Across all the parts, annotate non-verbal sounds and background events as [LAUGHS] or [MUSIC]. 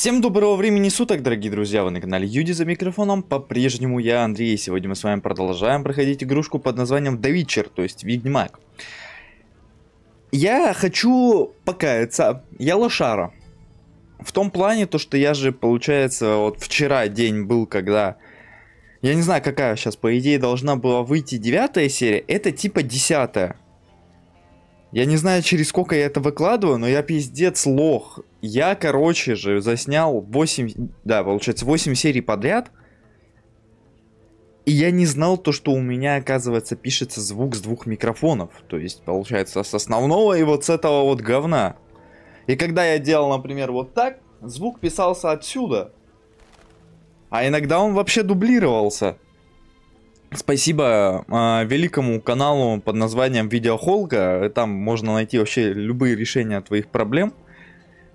Всем доброго времени суток, дорогие друзья, вы на канале Юди, за микрофоном по-прежнему я, Андрей, сегодня мы с вами продолжаем проходить игрушку под названием The Witcher, то есть Ведьмак. Я хочу покаяться, я лошара. В том плане, то что я же, получается, вот вчера день был, когда... Я не знаю, какая сейчас, по идее, должна была выйти девятая серия, это типа десятая. Я не знаю, через сколько я это выкладываю, но я пиздец лох. Я, короче же, заснял 8, да, получается, 8 серий подряд. И я не знал то, что у меня, оказывается, пишется звук с двух микрофонов. То есть, получается, с основного и вот с этого вот говна. И когда я делал, например, вот так, звук писался отсюда. А иногда он вообще дублировался. Спасибо э, великому каналу под названием Видеохолка. Там можно найти вообще любые решения твоих проблем.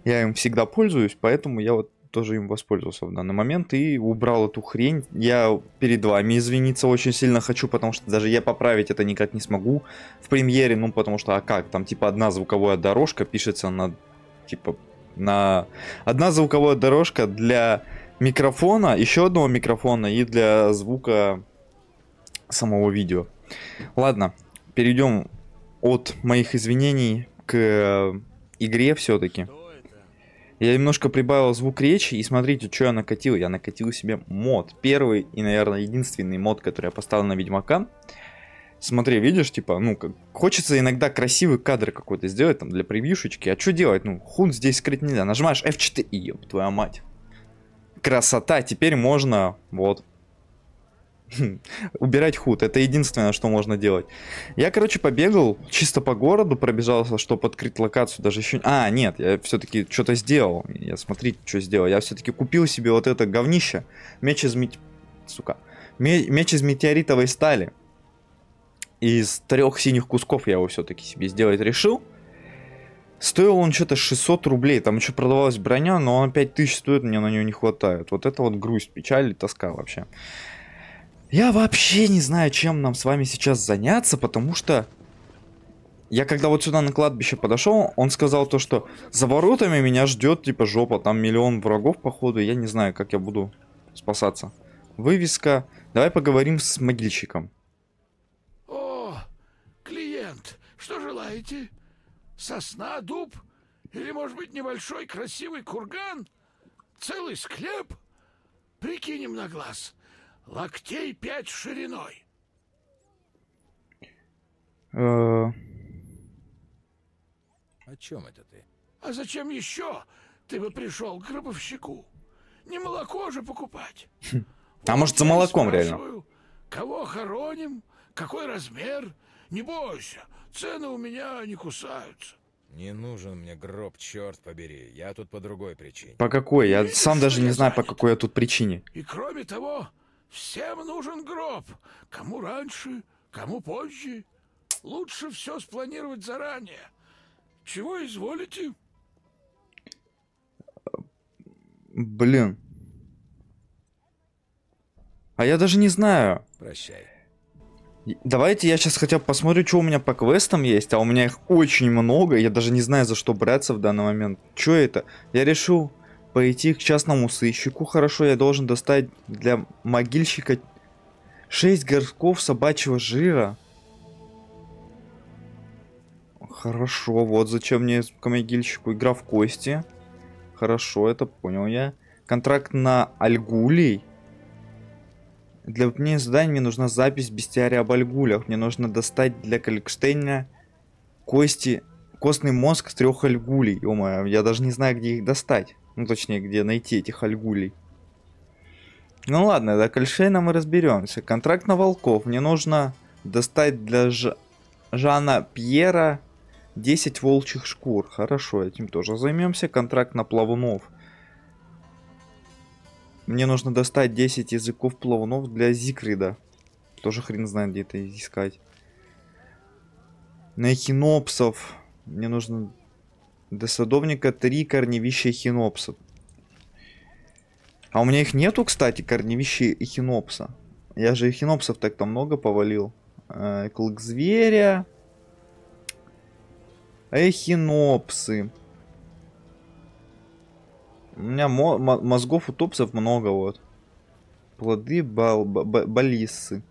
Я им всегда пользуюсь, поэтому я вот тоже им воспользовался в данный момент и убрал эту хрень. Я перед вами извиниться очень сильно хочу, потому что даже я поправить это никак не смогу в премьере, ну потому что, а как, там типа одна звуковая дорожка пишется на, типа, на... Одна звуковая дорожка для микрофона, еще одного микрофона и для звука самого видео. Ладно, перейдем от моих извинений к игре все-таки. Я немножко прибавил звук речи, и смотрите, что я накатил. Я накатил себе мод. Первый и, наверное, единственный мод, который я поставил на Ведьмака. Смотри, видишь, типа, ну, как... хочется иногда красивый кадр какой-то сделать, там, для превьюшечки. А что делать? Ну, хун здесь скрыть нельзя. Нажимаешь F4, и, ёб твою мать. Красота, теперь можно, вот, [LAUGHS] убирать худ. Это единственное, что можно делать. Я, короче, побегал чисто по городу, пробежался, чтобы открыть локацию. Даже еще... А, нет, я все-таки что-то сделал. Я смотрите, что сделал. Я все-таки купил себе вот это говнище. Меч из... Мет... Сука. Меч из метеоритовой стали. Из трех синих кусков я его все-таки себе сделать решил. Стоил он что-то 600 рублей, там еще продавалась броня, но он 5000 стоит, мне на нее не хватает. Вот это вот грусть, печаль и тоска вообще. Я вообще не знаю, чем нам с вами сейчас заняться, потому что... Я когда вот сюда на кладбище подошел, он сказал то, что за воротами меня ждет типа жопа, там миллион врагов походу, я не знаю, как я буду спасаться. Вывеска. Давай поговорим с могильщиком. О, клиент, что желаете? Сосна, дуб? Или, может быть, небольшой красивый курган? Целый склеп? Прикинем на глаз локтей пять шириной. Э, О чем это ты? А зачем еще ты бы пришел к гробовщику? Не молоко же покупать. Хм. А может за молоком реально? Кого хороним? Какой размер? Не бойся, цены у меня не кусаются. Не нужен мне гроб, черт побери. Я тут по другой причине. По какой? Я сам даже не знаю, по какой я тут причине. И кроме того, Всем нужен гроб. Кому раньше, кому позже. Лучше все спланировать заранее. Чего изволите? Блин. А я даже не знаю. Прощай. Давайте я сейчас хотя бы посмотрю, что у меня по квестам есть, а у меня их очень много, я даже не знаю, за что браться в данный момент. Что это? Я решил пойти к частному сыщику. Хорошо, я должен достать для могильщика 6 горшков собачьего жира. Хорошо, вот зачем мне к могильщику игра в кости. Хорошо, это понял я. Контракт на Альгулей. Для выполнения задания мне нужна запись бестиария об Альгулях. Мне нужно достать для Каликштейна кости, костный мозг трех Альгулей. ё я даже не знаю, где их достать. Ну, точнее, где найти этих альгулей. Ну ладно, до Кольшейна мы разберемся. Контракт на волков. Мне нужно достать для Ж... Жана Пьера 10 волчьих шкур. Хорошо, этим тоже займемся. Контракт на плавунов. Мне нужно достать 10 языков плавунов для Зикрида. Тоже хрен знает, где это искать. Найти нопсов. Мне нужно для садовника три корневища хинопса. А у меня их нету, кстати, корневища и хинопса. Я же хинопсов так-то много повалил. Э, клык зверя. Эхинопсы. А у меня мо мозгов у топсов много вот. Плоды бал балиссы.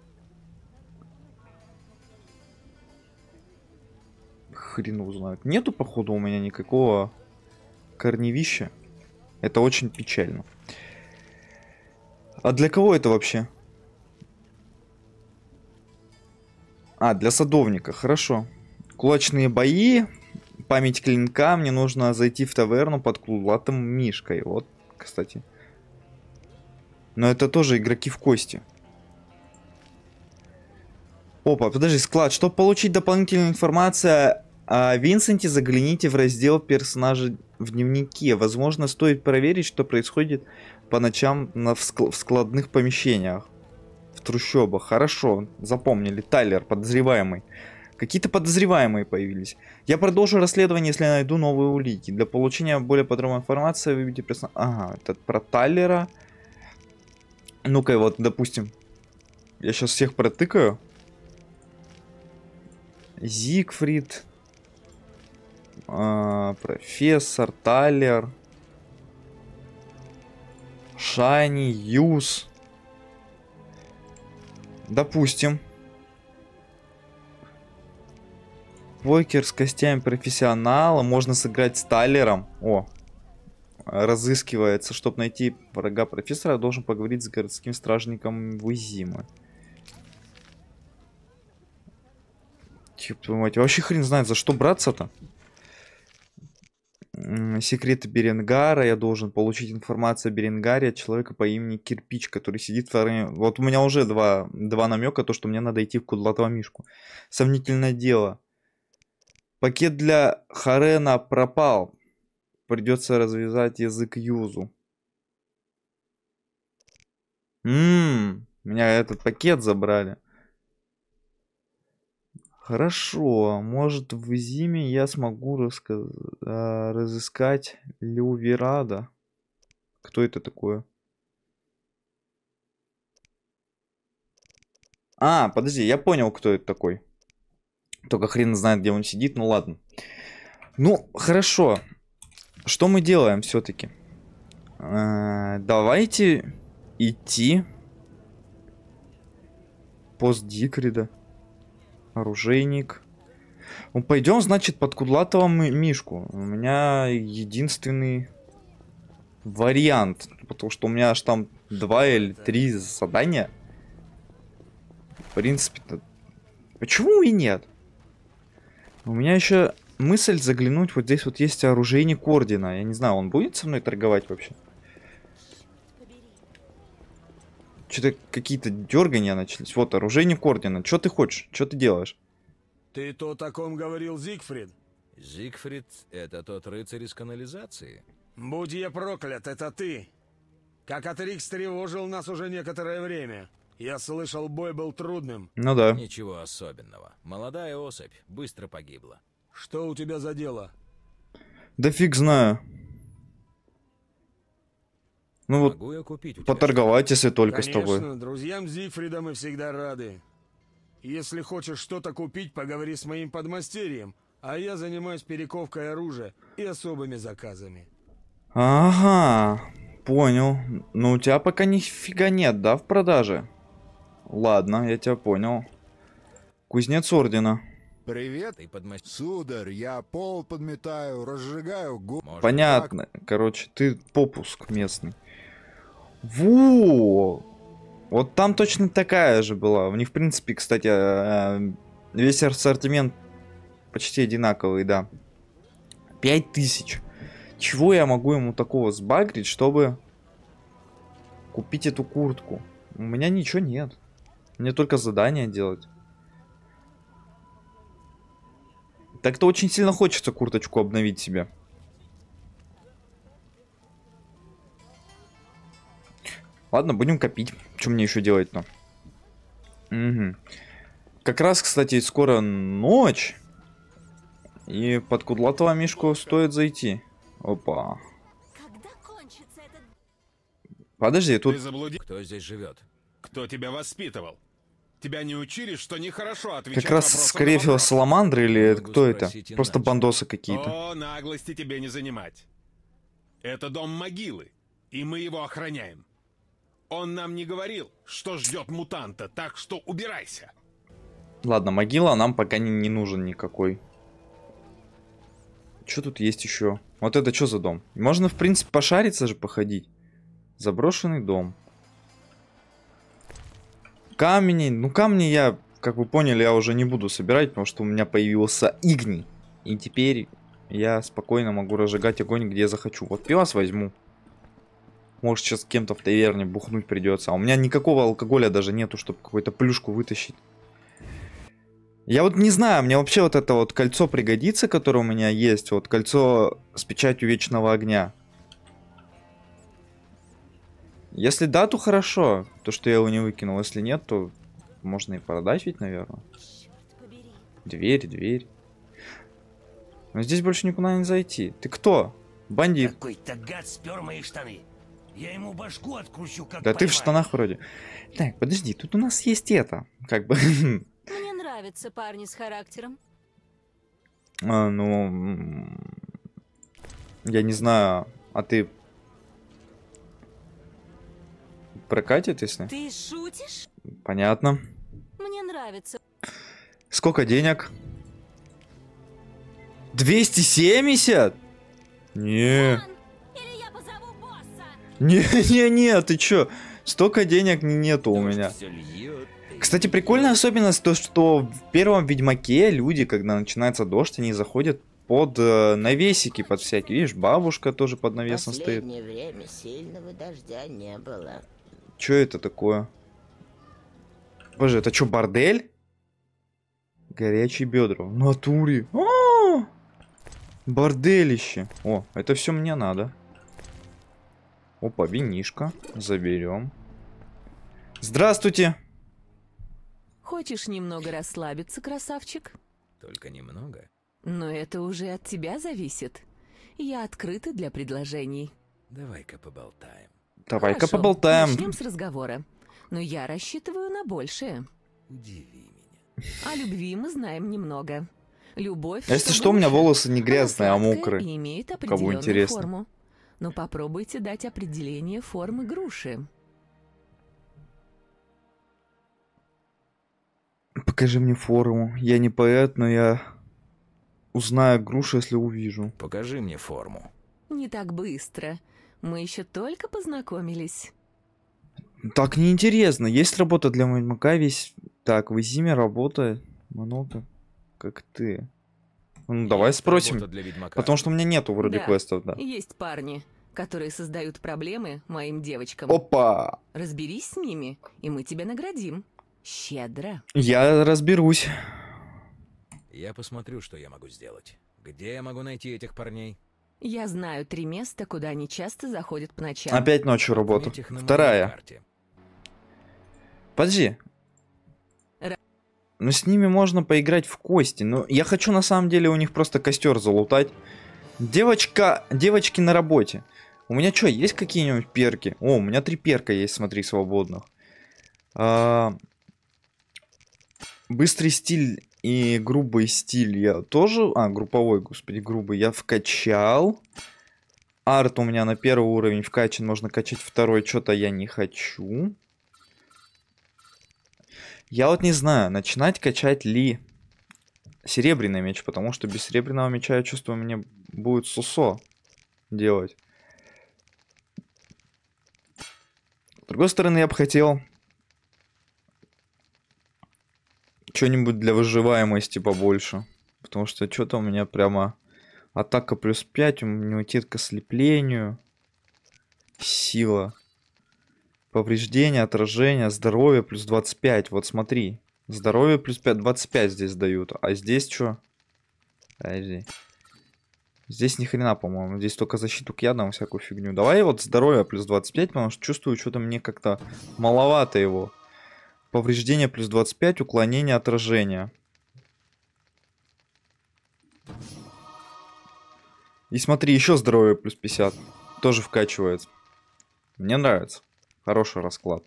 хрен его знает. Нету, походу, у меня никакого корневища. Это очень печально. А для кого это вообще? А, для садовника, хорошо. Кулачные бои, память клинка. Мне нужно зайти в таверну под кулатым мишкой. Вот, кстати. Но это тоже игроки в кости. Опа, подожди, склад. Чтобы получить дополнительную информацию а Винсенте загляните в раздел персонажа в дневнике. Возможно, стоит проверить, что происходит по ночам на в, ск- в складных помещениях. В трущобах. Хорошо, запомнили. Тайлер, подозреваемый. Какие-то подозреваемые появились. Я продолжу расследование, если найду новые улики. Для получения более подробной информации Вы видите, персонажа... Ага, это про Тайлера. Ну-ка, вот, допустим. Я сейчас всех протыкаю. Зигфрид. А, профессор, Тайлер. Шайни, Юз. Допустим. Покер с костями профессионала. Можно сыграть с Тайлером. О, разыскивается. Чтобы найти врага профессора, должен поговорить с городским стражником Вузимы. Типа, мать, вообще хрен знает, за что браться-то секреты Беренгара, я должен получить информацию о Беренгаре от человека по имени Кирпич, который сидит в армии. Вот у меня уже два, два намека, то, что мне надо идти в Кудлатого Мишку. Сомнительное дело. Пакет для Харена пропал. Придется развязать язык Юзу. Ммм, меня этот пакет забрали. Хорошо, может в зиме я смогу а, разыскать Люверада. Кто это такое? А, подожди, я понял, кто это такой. Только хрен знает, где он сидит, ну ладно. Ну, хорошо. Что мы делаем все-таки? Э а, давайте идти по Дикрида. Оружейник. Ну, пойдем, значит, под кудлатого мишку. У меня единственный вариант. Потому что у меня аж там два или три задания. В принципе-то... Почему и нет? У меня еще мысль заглянуть. Вот здесь вот есть оружейник Ордена. Я не знаю, он будет со мной торговать вообще? Что-то какие-то дергания начались. Вот, оружейник Ордена. Что ты хочешь? Что ты делаешь? Ты то, о ком говорил Зигфрид? Зигфрид — это тот рыцарь из канализации. Будь я проклят, это ты. Как Атрикс тревожил нас уже некоторое время. Я слышал, бой был трудным. Ну да. Ничего особенного. Молодая особь быстро погибла. Что у тебя за дело? Да фиг знаю. Ну вот, Могу я купить поторговать, если только Конечно, с тобой. друзьям Зифрида мы всегда рады. Если хочешь что-то купить, поговори с моим подмастерьем, а я занимаюсь перековкой оружия и особыми заказами. Ага, понял. Но ну, у тебя пока нифига нет, да, в продаже? Ладно, я тебя понял. Кузнец ордена. Привет, и подмастер. сударь, я пол подметаю, разжигаю губ. Понятно, короче, ты попуск местный. Во! Вот там точно такая же была. У них, в принципе, кстати, э, э, весь ассортимент почти одинаковый, да. 5000. Чего я могу ему такого сбагрить, чтобы купить эту куртку? У меня ничего нет. Мне только задание делать. Так-то очень сильно хочется курточку обновить себе. Ладно, будем копить. Что мне еще делать-то? Угу. Как раз, кстати, скоро ночь. И под кудлатого мишку стоит зайти. Опа. Подожди, тут... заблуди... Кто здесь живет? Кто тебя воспитывал? Тебя не учили, что нехорошо отвечать Как раз, скорее всего, Саламандры или кто это? Иначе. Просто бандосы какие-то. О, наглости тебе не занимать. Это дом могилы, и мы его охраняем. Он нам не говорил, что ждет мутанта, так что убирайся. Ладно, могила нам пока не, не нужен никакой. Что тут есть еще? Вот это что за дом? Можно, в принципе, пошариться же, походить. Заброшенный дом. Камни. Ну, камни я, как вы поняли, я уже не буду собирать, потому что у меня появился игний. И теперь я спокойно могу разжигать огонь, где захочу. Вот пивас возьму. Может, сейчас кем-то в таверне бухнуть придется. А у меня никакого алкоголя даже нету, чтобы какую-то плюшку вытащить. Я вот не знаю, мне вообще вот это вот кольцо пригодится, которое у меня есть. Вот кольцо с печатью вечного огня. Если да, то хорошо. То, что я его не выкинул. Если нет, то можно и продать ведь, наверное. Дверь, дверь. Но здесь больше никуда не зайти. Ты кто? Бандит. Какой-то гад спер мои штаны. Я ему башку откручу, как Да поймаю. ты в штанах вроде. Так, подожди, тут у нас есть это. Как бы... [LAUGHS] Мне нравятся парни с характером. А, ну... Я не знаю, а ты... Прокатит, если? Ты шутишь? Понятно. Мне нравится. Сколько денег? 270? Не. Фан не-не-не, [LAUGHS] а ты чё? Столько денег нету у меня. Кстати, прикольная особенность то, что в первом Ведьмаке люди, когда начинается дождь, они заходят под э, навесики, под всякие. Видишь, бабушка тоже под навесом Последнее стоит. время сильного дождя не было. Чё это такое? Боже, это чё, бордель? Горячие бедра. В натуре. А -а -а! Борделище. О, это все мне надо. Опа, винишка. Заберем. Здравствуйте. Хочешь немного расслабиться, красавчик? Только немного. Но это уже от тебя зависит. Я открыта для предложений. Давай-ка поболтаем. Давай-ка поболтаем. Начнем с разговора. Но я рассчитываю на большее. Удиви меня. О любви мы знаем немного. Любовь. А если что, у меня волосы не грязные, а мокрые. Кому интересно. Форму но попробуйте дать определение формы груши. Покажи мне форму. Я не поэт, но я узнаю грушу, если увижу. Покажи мне форму. Не так быстро. Мы еще только познакомились. Так неинтересно. Есть работа для Ведьмака весь... Так, в зиме работа. Манота, как ты. Ну, давай есть спросим. Для Потому что у меня нету вроде да, квестов, да. Есть парни которые создают проблемы моим девочкам. Опа! Разберись с ними, и мы тебя наградим. Щедро. Я разберусь. Я посмотрю, что я могу сделать. Где я могу найти этих парней? Я знаю три места, куда они часто заходят по ночам. Опять ночью работу? Вторая. Подожди. Р... Ну с ними можно поиграть в кости. Но я хочу на самом деле у них просто костер залутать. Девочка, девочки на работе. У меня что, есть какие-нибудь перки? О, у меня три перка есть, смотри, свободных. А... Быстрый стиль и грубый стиль я тоже... А, групповой, господи, грубый я вкачал. Арт у меня на первый уровень вкачан, можно качать второй, что-то я не хочу. Я вот не знаю, начинать качать ли серебряный меч, потому что без серебряного меча, я чувствую, мне будет сусо делать. С другой стороны, я бы хотел что-нибудь для выживаемости побольше. Потому что что-то у меня прямо атака плюс 5, иммунитет к ослеплению, сила, повреждение, отражение, здоровье плюс 25. Вот смотри, Здоровье плюс 5, 25 здесь дают. А здесь что? Подожди. Здесь ни хрена, по-моему. Здесь только защиту к ядам, всякую фигню. Давай вот здоровье плюс 25, потому что чувствую, что-то мне как-то маловато его. Повреждение плюс 25, уклонение, отражения. И смотри, еще здоровье плюс 50. Тоже вкачивается. Мне нравится. Хороший расклад.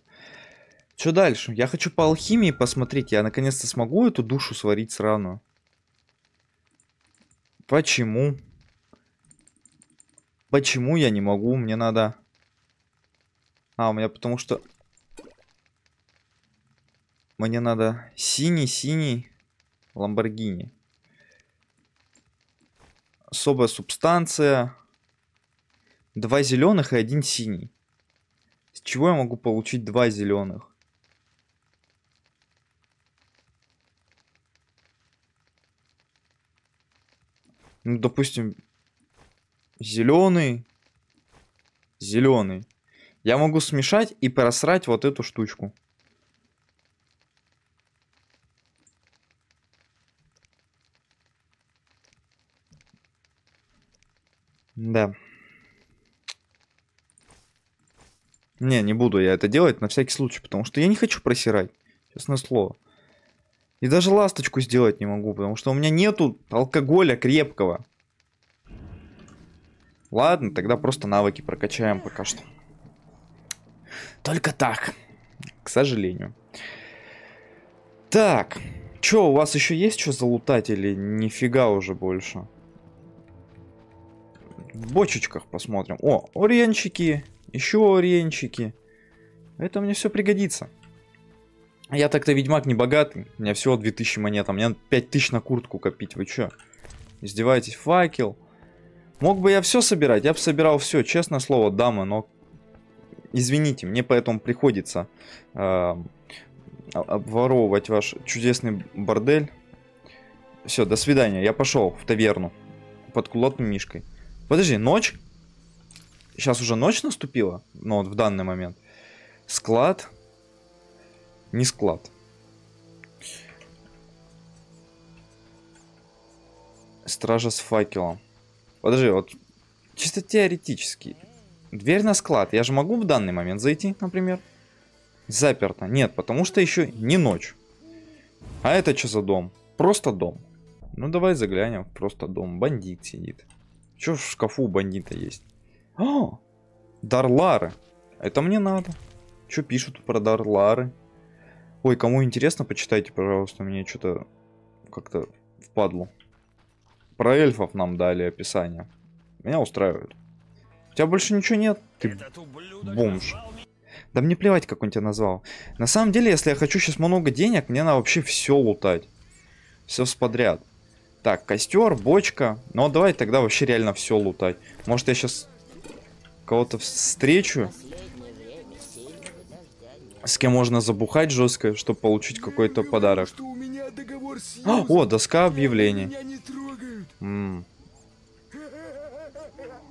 Что дальше? Я хочу по алхимии посмотреть. Я наконец-то смогу эту душу сварить сраную. Почему? Почему я не могу? Мне надо... А, у меня потому что... Мне надо синий-синий Ламборгини. Особая субстанция. Два зеленых и один синий. С чего я могу получить два зеленых? ну, допустим, зеленый, зеленый. Я могу смешать и просрать вот эту штучку. Да. Не, не буду я это делать на всякий случай, потому что я не хочу просирать. Честное слово. И даже ласточку сделать не могу, потому что у меня нету алкоголя крепкого. Ладно, тогда просто навыки прокачаем пока что. Только так, к сожалению. Так, чё, у вас еще есть что залутать или нифига уже больше? В бочечках посмотрим. О, оренчики, еще оренчики. Это мне все пригодится. Я так-то ведьмак не богатый. У меня всего 2000 монет, а мне надо 5000 на куртку копить. Вы чё? Издеваетесь? Факел. Мог бы я все собирать, я бы собирал все, честное слово, дамы, но извините, мне поэтому приходится э, обворовывать ваш чудесный бордель. Все, до свидания, я пошел в таверну под кулотным мишкой. Подожди, ночь? Сейчас уже ночь наступила, но ну, вот в данный момент. Склад, не склад. Стража с факелом. Подожди, вот чисто теоретически. Дверь на склад. Я же могу в данный момент зайти, например? Заперто. Нет, потому что еще не ночь. А это что за дом? Просто дом. Ну давай заглянем. Просто дом. Бандит сидит. Че в шкафу бандита есть? О! А! Дарлары. Это мне надо. Че пишут про Дарлары? Ой, кому интересно, почитайте, пожалуйста, мне что-то как-то впадло. Про эльфов нам дали описание. Меня устраивает. У тебя больше ничего нет, ты бомж. Да мне плевать, как он тебя назвал. На самом деле, если я хочу сейчас много денег, мне надо вообще все лутать. Все с подряд. Так, костер, бочка. Ну, а давай тогда вообще реально все лутать. Может, я сейчас кого-то встречу? с кем можно забухать жестко, чтобы получить какой-то подарок. А, о, доска объявлений. М -м.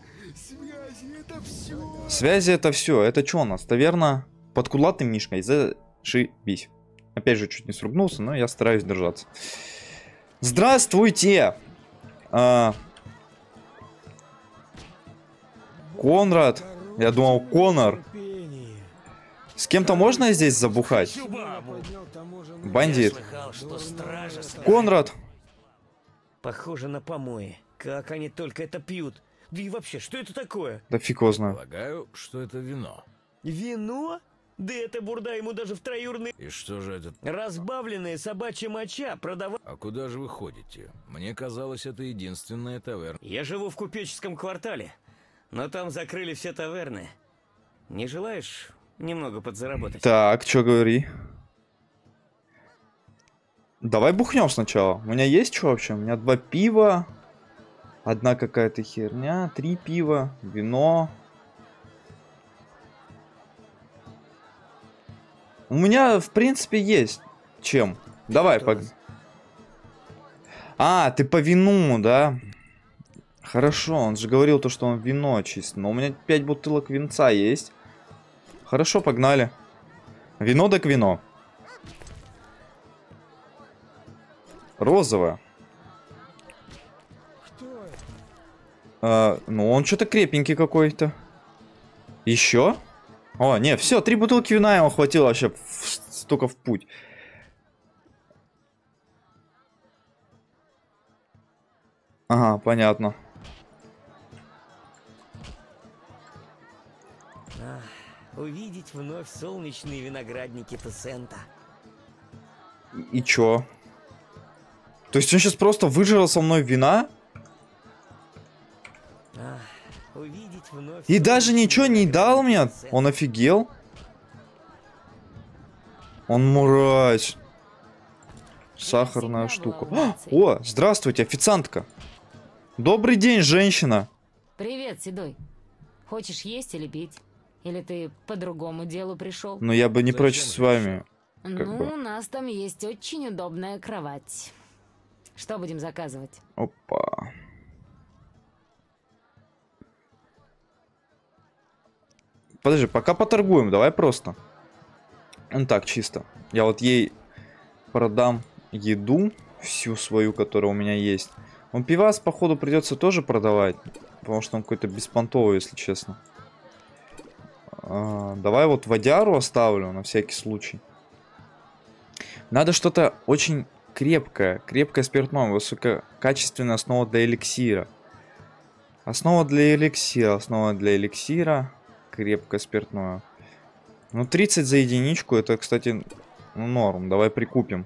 [LAUGHS] Связи это все. Это что у нас? Таверна под кудлатым мишкой. Зашибись. Опять же, чуть не срубнулся, но я стараюсь держаться. Здравствуйте! А... Конрад. Я думал, Конор. С кем-то можно здесь забухать? Бандит. Конрад! Похоже на помои. Как они только это пьют. Да и вообще, что это такое? Да фиг его Полагаю, что это вино. Вино? Да это бурда ему даже в троюрный... И что же это? Разбавленная собачья моча продавал... А куда же вы ходите? Мне казалось, это единственная таверна. Я живу в купеческом квартале, но там закрыли все таверны. Не желаешь Немного подзаработать. Так, что говори? Давай бухнем сначала. У меня есть что вообще? У меня два пива, одна какая-то херня, три пива, вино. У меня, в принципе, есть чем. Давай, по... А, ты по вину, да? Хорошо, он же говорил то, что он вино чист. Но у меня 5 бутылок винца есть. Хорошо, погнали. Вино так вино. Розовое. А, ну, он что-то крепенький какой-то. Еще? О, не, все, три бутылки вина ему хватило вообще в, столько в путь. Ага, понятно. увидеть вновь солнечные виноградники Тусента. И чё? То есть он сейчас просто выжрал со мной вина? Ах, увидеть вновь И даже ничего не дал мне? Он офигел? Он мразь. Сахарная штука. О, здравствуйте, официантка. Добрый день, женщина. Привет, Седой. Хочешь есть или пить? Или ты по другому делу пришел? Ну, я бы не прочь с вами. Ну, бы. у нас там есть очень удобная кровать. Что будем заказывать? Опа. Подожди, пока поторгуем, давай просто. Ну так, чисто. Я вот ей продам еду, всю свою, которая у меня есть. Он пивас, походу, придется тоже продавать. Потому что он какой-то беспонтовый, если честно. А, давай вот водяру оставлю на всякий случай. Надо что-то очень крепкое. Крепкое спиртное, высококачественная основа для эликсира. Основа для эликсира, основа для эликсира, крепкое спиртное. Ну, 30 за единичку, это, кстати, ну, норм. Давай прикупим.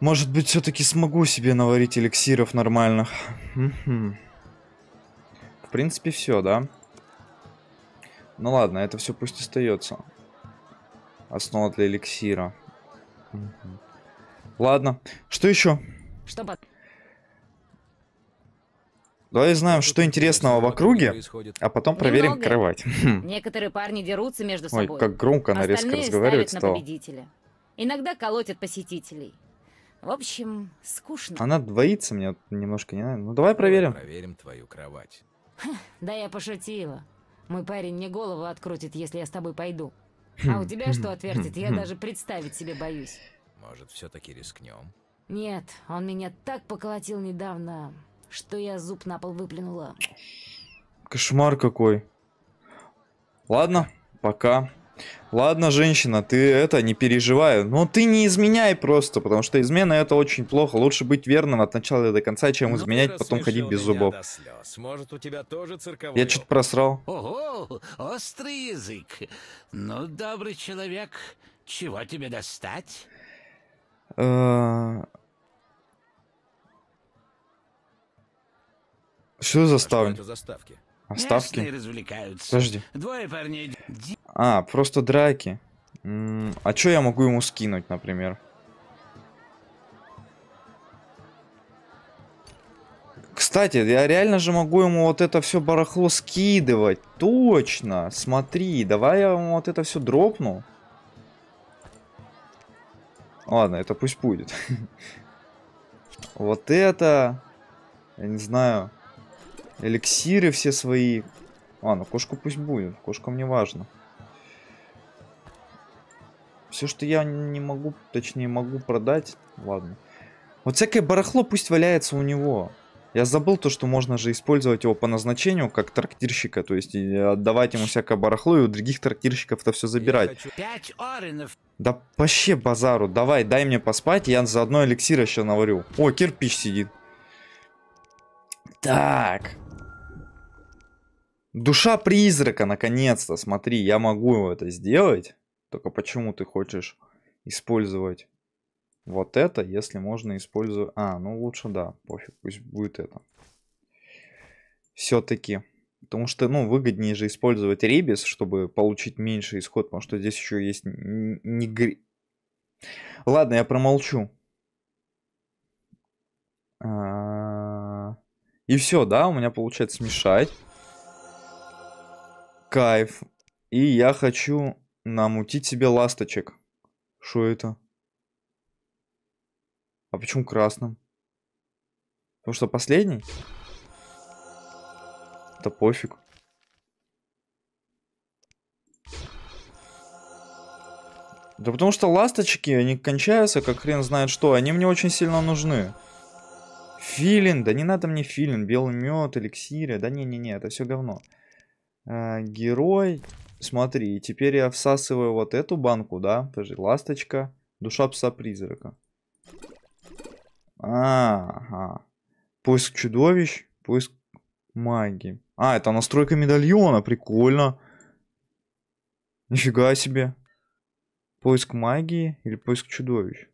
Может быть, все-таки смогу себе наварить эликсиров нормальных. В принципе, все, да? Ну ладно, это все пусть остается. Основа для эликсира. Угу. Ладно. Что еще? Чтобы... Давай узнаем, что интересного в округе, а потом проверим Немного. кровать. [LAUGHS] Некоторые парни дерутся между собой. Ой, как громко она резко разговаривает стала. на победителя. Иногда колотят посетителей. В общем, скучно. Она двоится мне немножко, не знаю. Ну давай проверим. Проверим твою кровать. Да я пошутила. Мой парень мне голову открутит, если я с тобой пойду. А у хм, тебя хм, что хм, отвертит, я даже представить себе боюсь. Может, все-таки рискнем? Нет, он меня так поколотил недавно, что я зуб на пол выплюнула. Кошмар какой. Ладно, пока. Ладно, женщина, ты это, не переживай. Но ты не изменяй просто, потому что измена это очень плохо. Лучше быть верным от начала до конца, чем ну, изменять, потом ходить без зубов. Может, у тебя тоже цирковой... Я чуть просрал. Ого, острый язык. Ну, добрый человек, чего тебе достать? Э, что за ставки? Оставки. Подожди. Двое парней. А, просто драки. М а что я могу ему скинуть, например? Кстати, я реально же могу ему вот это все барахло скидывать. Точно. Смотри, давай я ему вот это все дропну. Ладно, это пусть будет. [LAUGHS] Вот это... Я не знаю. Эликсиры все свои. А, ну кошку пусть будет. Кошка мне важно. Все, что я не могу, точнее могу продать. Ладно. Вот всякое барахло пусть валяется у него. Я забыл то, что можно же использовать его по назначению как трактирщика, то есть отдавать ему всякое барахло и у других трактирщиков это все забирать. Да вообще базару, давай, дай мне поспать, я заодно эликсир еще наварю. О, кирпич сидит. Так. Душа призрака, наконец-то, смотри, я могу это сделать. Только почему ты хочешь использовать вот это, если можно использовать... А, ну лучше да, пофиг, пусть будет это. Все-таки. Потому что, ну, выгоднее же использовать ребис, чтобы получить меньше исход, потому что здесь еще есть не... Гри... Ладно, я промолчу. А, и все, да, у меня получается смешать. Кайф. И я хочу намутить себе ласточек. Что это? А почему красным? Потому что последний? Да пофиг. Да потому что ласточки, они кончаются, как хрен знает что. Они мне очень сильно нужны. Филин, да не надо мне филин, белый мед, эликсиры. Да не-не-не, это все говно. Э, герой. Смотри, теперь я всасываю вот эту банку, да? Подожди, ласточка. Душа пса-призрака. А, ага. Поиск чудовищ, поиск магии. А, это настройка медальона, прикольно. Нифига себе. Поиск магии или поиск чудовищ?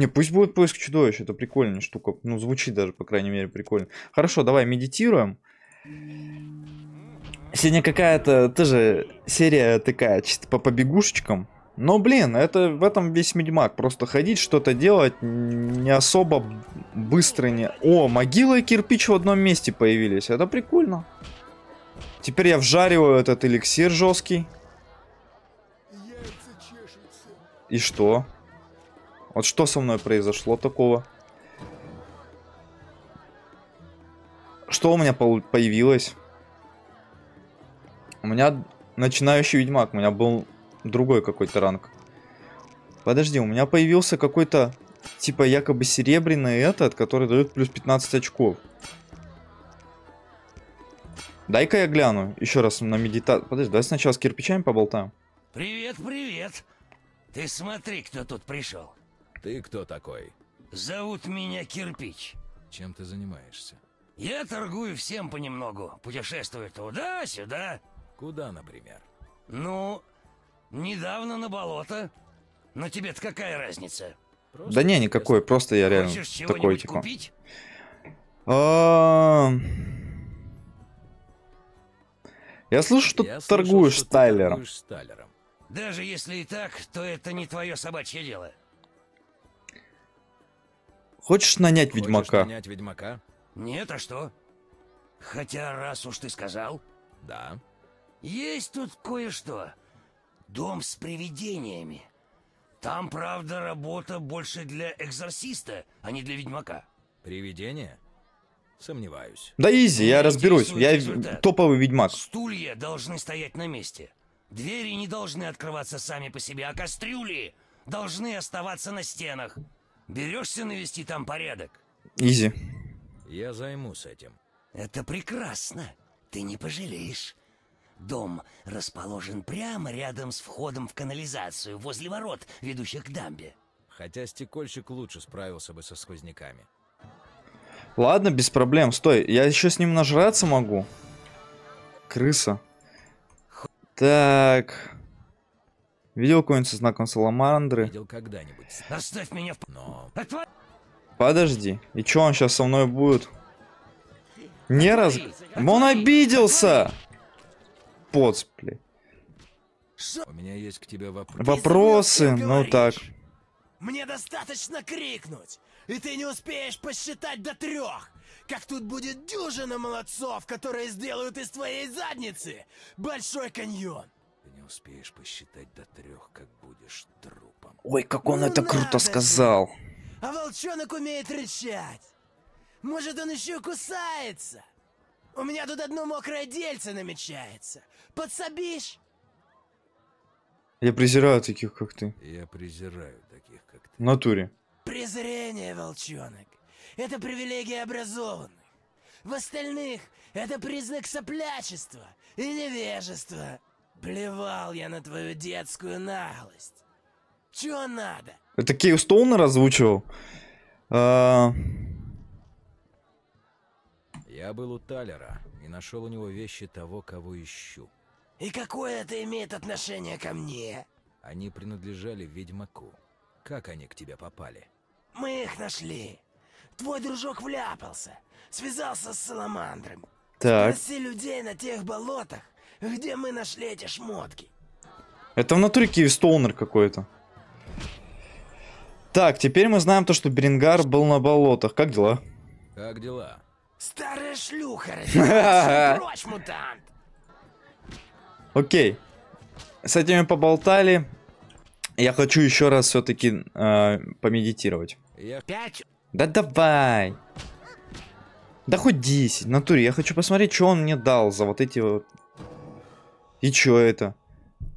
Не, пусть будет поиск чудовищ, это прикольная штука. Ну, звучит даже, по крайней мере, прикольно. Хорошо, давай медитируем. Сегодня какая-то тоже серия такая, чисто по побегушечкам. Но, блин, это в этом весь Ведьмак. Просто ходить, что-то делать, не особо быстро не... О, могила и кирпич в одном месте появились. Это прикольно. Теперь я вжариваю этот эликсир жесткий. И что? Вот что со мной произошло такого? Что у меня появилось? У меня начинающий ведьмак. У меня был другой какой-то ранг. Подожди, у меня появился какой-то, типа, якобы серебряный этот, который дает плюс 15 очков. Дай-ка я гляну еще раз на медитацию. Подожди, давай сначала с кирпичами поболтаем. Привет, привет. Ты смотри, кто тут пришел. Ты кто такой? Зовут меня Кирпич. Чем ты занимаешься? Я торгую всем понемногу. Путешествую туда-сюда. Куда, например? Ну, недавно на болото. Но тебе-то какая разница? Просто да не, никакой, просто я реально такой типа. купить? А, я слышу, что ты торгуешь что Стайлером. торгуешь Стайлером. Даже если и так, то это не твое собачье дело. Хочешь нанять Хочешь ведьмака? нанять ведьмака? Нет, а что? Хотя, раз уж ты сказал... Да. Есть тут кое-что. Дом с привидениями. Там, правда, работа больше для экзорциста, а не для ведьмака. Привидения? Сомневаюсь. Да изи, я разберусь. Я результат. топовый ведьмак. Стулья должны стоять на месте. Двери не должны открываться сами по себе, а кастрюли должны оставаться на стенах. Берешься навести там порядок? Изи. Я займусь этим. Это прекрасно. Ты не пожалеешь. Дом расположен прямо рядом с входом в канализацию, возле ворот, ведущих к дамбе. Хотя стекольщик лучше справился бы со сквозняками. Ладно, без проблем. Стой, я еще с ним нажраться могу. Крыса. Так. Видел кого-нибудь со знаком Саламандры? Видел когда-нибудь. Оставь меня в... Но... Подожди. И чё он сейчас со мной будет? Не раз... Он обиделся! Поц, У меня есть к тебе вопросы. Вопросы? Ну так. Мне достаточно крикнуть, и ты не успеешь посчитать до трех. Как тут будет дюжина молодцов, которые сделают из твоей задницы большой каньон успеешь посчитать до трех, как будешь трупом. Ой, как он ну, это круто сказал. А волчонок умеет рычать. Может, он еще кусается. У меня тут одно мокрое дельце намечается. Подсобишь? Я презираю таких, как ты. Я презираю таких, как ты. В натуре. Презрение, волчонок. Это привилегия образованных. В остальных это признак соплячества и невежества. Плевал я на твою детскую наглость. Чё надо? Это Кейв Стоунер озвучивал. А... Я был у Талера и нашел у него вещи того, кого ищу. И какое это имеет отношение ко мне? Они принадлежали ведьмаку. Как они к тебе попали? Мы их нашли. Твой дружок вляпался. Связался с саламандром. Так. Спроси людей на тех болотах, где мы нашли эти шмотки? Это в натуре Киевстоунер какой-то. Так, теперь мы знаем то, что Берингар был на болотах. Как дела? Как дела? Старая шлюха, [LAUGHS] прочь, мутант! Окей. С этими поболтали. Я хочу еще раз все-таки э, а, помедитировать. Я... Да давай. Да хоть 10, натуре. Я хочу посмотреть, что он мне дал за вот эти вот и чё это?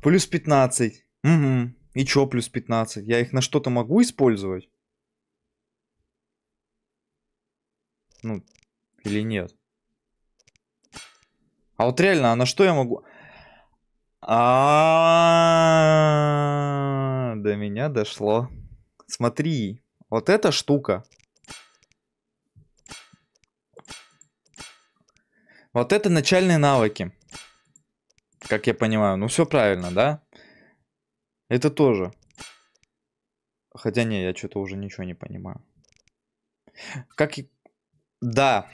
Плюс 15. Угу. И чё плюс 15? Я их на что-то могу использовать? Ну, или нет? А вот реально, а на что я могу... А, до меня дошло. Смотри, вот эта штука. Вот это начальные навыки как я понимаю. Ну, все правильно, да? Это тоже. Хотя не, я что-то уже ничего не понимаю. Как и... Да.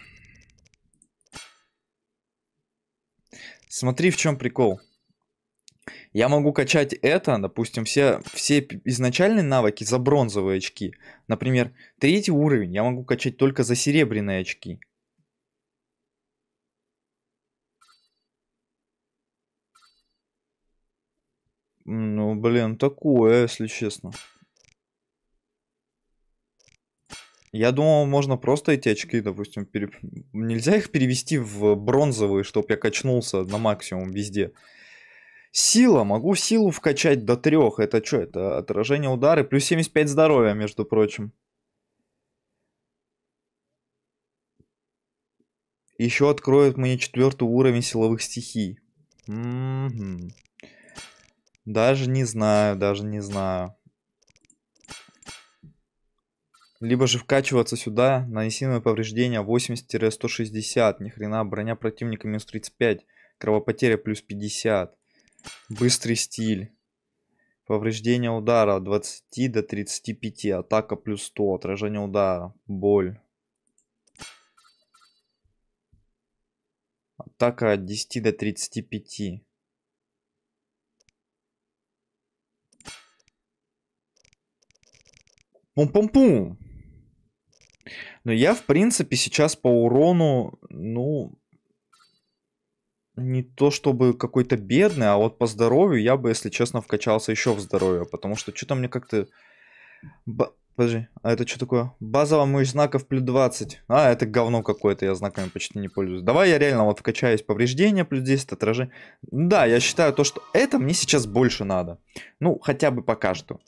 Смотри, в чем прикол. Я могу качать это, допустим, все, все изначальные навыки за бронзовые очки. Например, третий уровень я могу качать только за серебряные очки. Ну, блин, такое, если честно. Я думал, можно просто эти очки, допустим, пере... нельзя их перевести в бронзовые, чтобы я качнулся на максимум везде. Сила, могу силу вкачать до трех. Это что, это отражение удара плюс 75 здоровья, между прочим. Еще откроют мне четвертый уровень силовых стихий. Угу. Даже не знаю, даже не знаю. Либо же вкачиваться сюда, нанесимое повреждение 80-160, ни хрена, броня противника минус 35, кровопотеря плюс 50, быстрый стиль, повреждение удара от 20 до 35, атака плюс 100, отражение удара, боль. Атака от 10 до 35. Пум-пум-пум. Но я, в принципе, сейчас по урону, ну, не то чтобы какой-то бедный, а вот по здоровью я бы, если честно, вкачался еще в здоровье, потому что что-то мне как-то... Б... Подожди, а это что такое? Базовая мощь знаков плюс 20. А, это говно какое-то, я знаками почти не пользуюсь. Давай я реально вот вкачаюсь повреждения плюс 10, отражение. Да, я считаю то, что это мне сейчас больше надо. Ну, хотя бы пока что.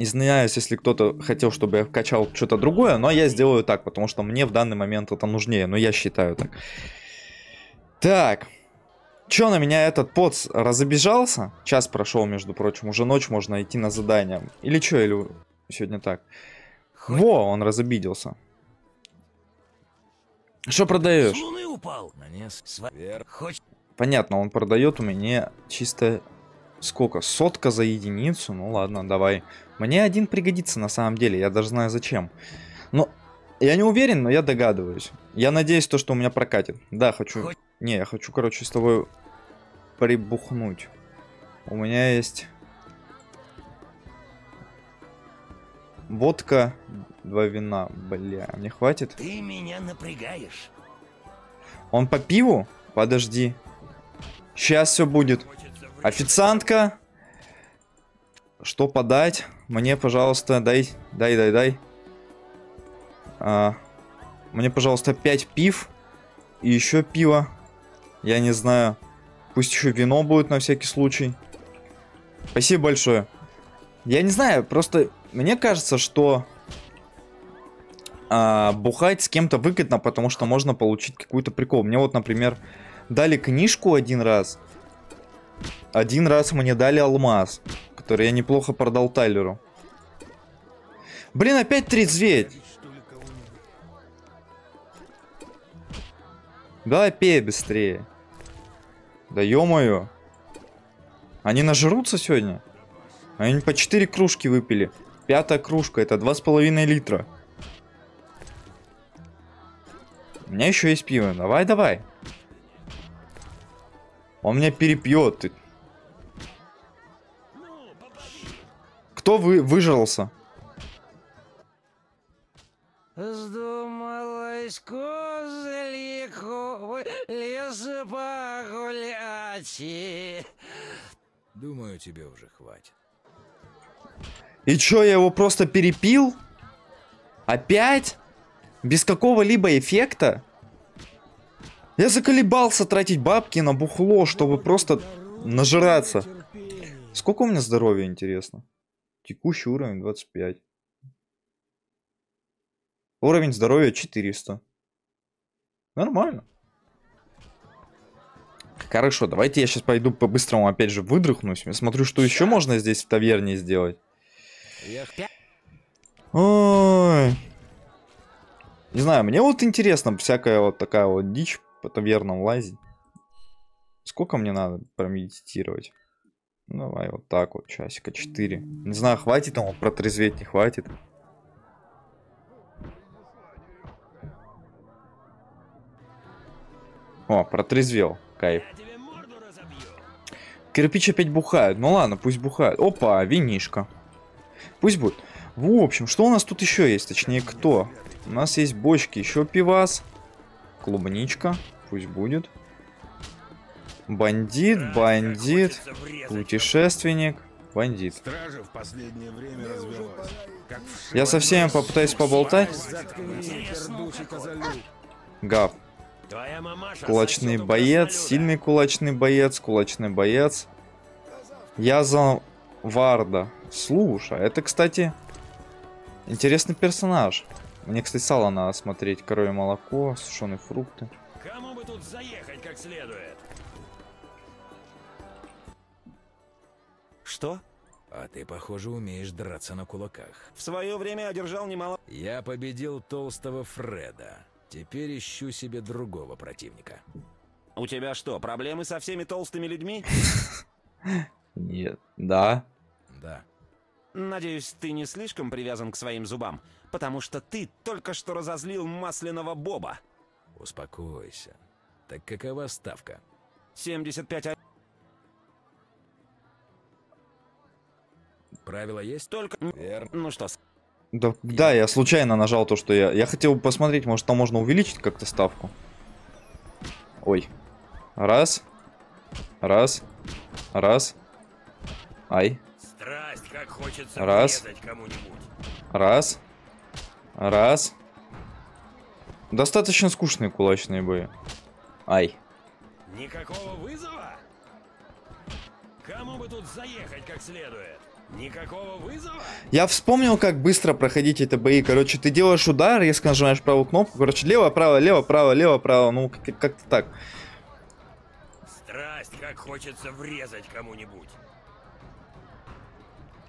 Извиняюсь, если кто-то хотел, чтобы я качал что-то другое, но я сделаю так, потому что мне в данный момент это нужнее, но я считаю так. Так. Чё на меня этот поц разобежался? Час прошел, между прочим, уже ночь, можно идти на задание. Или чё, или сегодня так? Во, он разобиделся. Что продаешь? упал. Понятно, он продает у меня чисто сколько? Сотка за единицу? Ну ладно, давай. Мне один пригодится на самом деле, я даже знаю зачем. Но я не уверен, но я догадываюсь. Я надеюсь, то, что у меня прокатит. Да, хочу... Не, я хочу, короче, с тобой прибухнуть. У меня есть... Водка, два вина. Бля, мне хватит? Ты меня напрягаешь. Он по пиву? Подожди. Сейчас все будет. Официантка. Что подать? Мне, пожалуйста, дай, дай, дай, дай. А, мне, пожалуйста, 5 пив и еще пиво. Я не знаю. Пусть еще вино будет на всякий случай. Спасибо большое. Я не знаю, просто мне кажется, что а, бухать с кем-то выгодно, потому что можно получить какую-то прикол. Мне вот, например, дали книжку один раз. Один раз мне дали алмаз который я неплохо продал Тайлеру. Блин, опять трезветь. Давай пей быстрее. Да ё-моё. Они нажрутся сегодня? Они по 4 кружки выпили. Пятая кружка, это 2,5 литра. У меня еще есть пиво. Давай, давай. Он меня перепьет. Кто вы выжился? Вздумалось козлику лесу погулять. Думаю, тебе уже хватит. И чё, я его просто перепил? Опять? Без какого-либо эффекта? Я заколебался тратить бабки на бухло, чтобы просто нажираться. Сколько у меня здоровья, интересно? Текущий уровень 25. Уровень здоровья 400. Нормально. Хорошо, давайте я сейчас пойду по-быстрому опять же выдрыхнусь. Я смотрю, что еще можно здесь в таверне сделать. Ой. Не знаю, мне вот интересно всякая вот такая вот дичь по тавернам лазить. Сколько мне надо промедитировать? Давай вот так вот, часика 4. Не знаю, хватит он, протрезветь не хватит. О, протрезвел, кайф. Кирпич опять бухает, ну ладно, пусть бухает. Опа, винишка. Пусть будет. В общем, что у нас тут еще есть, точнее кто? У нас есть бочки, еще пивас, клубничка, пусть будет. Бандит, бандит, путешественник, бандит. Я со всеми попытаюсь поболтать. Гап. Кулачный боец, сильный кулачный боец, кулачный боец. Я за Варда. Слушай, это, кстати, интересный персонаж. Мне, кстати, сало надо смотреть. Коровье молоко, сушеные фрукты. Кому бы тут заехать как следует? Что? А ты, похоже, умеешь драться на кулаках. В свое время одержал немало... Я победил толстого Фреда. Теперь ищу себе другого противника. У тебя что, проблемы со всеми толстыми людьми? Нет. Да. Да. Надеюсь, ты не слишком привязан к своим зубам, потому что ты только что разозлил масляного Боба. Успокойся. Так какова ставка? 75... Правила есть только... Ну что, с... Да, да, я случайно нажал то, что я... Я хотел посмотреть, может там можно увеличить как-то ставку. Ой. Раз. Раз. Раз. Ай. Страсть, как хочется Раз. Раз. Раз. Достаточно скучные кулачные бои. Ай. Никакого вызова? Кому бы тут заехать как следует? Никакого вызова? Я вспомнил, как быстро проходить эти бои. Короче, ты делаешь удар, резко нажимаешь правую кнопку. Короче, лево, право, лево, право, лево, право. Ну, как-то так. Страсть, как хочется врезать кому-нибудь.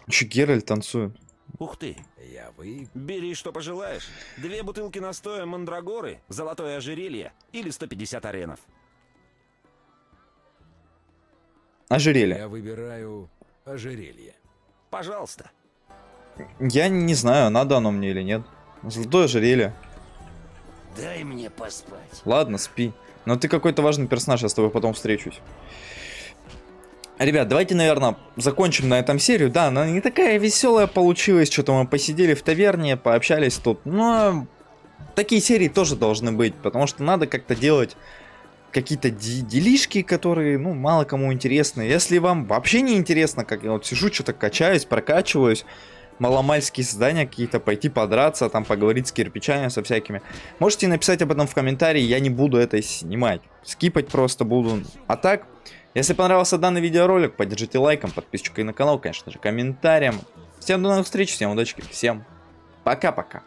Че, Геральт танцует. Ух ты. Я вы. Бери, что пожелаешь. Две бутылки настоя мандрагоры, золотое ожерелье или 150 аренов. Ожерелье. Я выбираю ожерелье. Пожалуйста. Я не знаю, надо оно мне или нет. Золотое ожерелье. Дай мне поспать. Ладно, спи. Но ты какой-то важный персонаж, я с тобой потом встречусь. Ребят, давайте, наверное, закончим на этом серию. Да, она не такая веселая получилась. Что-то мы посидели в таверне, пообщались тут. Но такие серии тоже должны быть, потому что надо как-то делать какие-то делишки, которые, ну, мало кому интересны. Если вам вообще не интересно, как я вот сижу, что-то качаюсь, прокачиваюсь, маломальские задания какие-то, пойти подраться, там поговорить с кирпичами, со всякими. Можете написать об этом в комментарии, я не буду это снимать. Скипать просто буду. А так, если понравился данный видеоролик, поддержите лайком, подписчикой на канал, конечно же, комментарием. Всем до новых встреч, всем удачи, всем пока-пока.